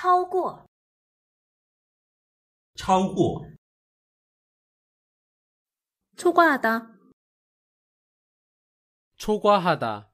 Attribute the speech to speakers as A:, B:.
A: 超过，
B: 超过，超过的，超过的。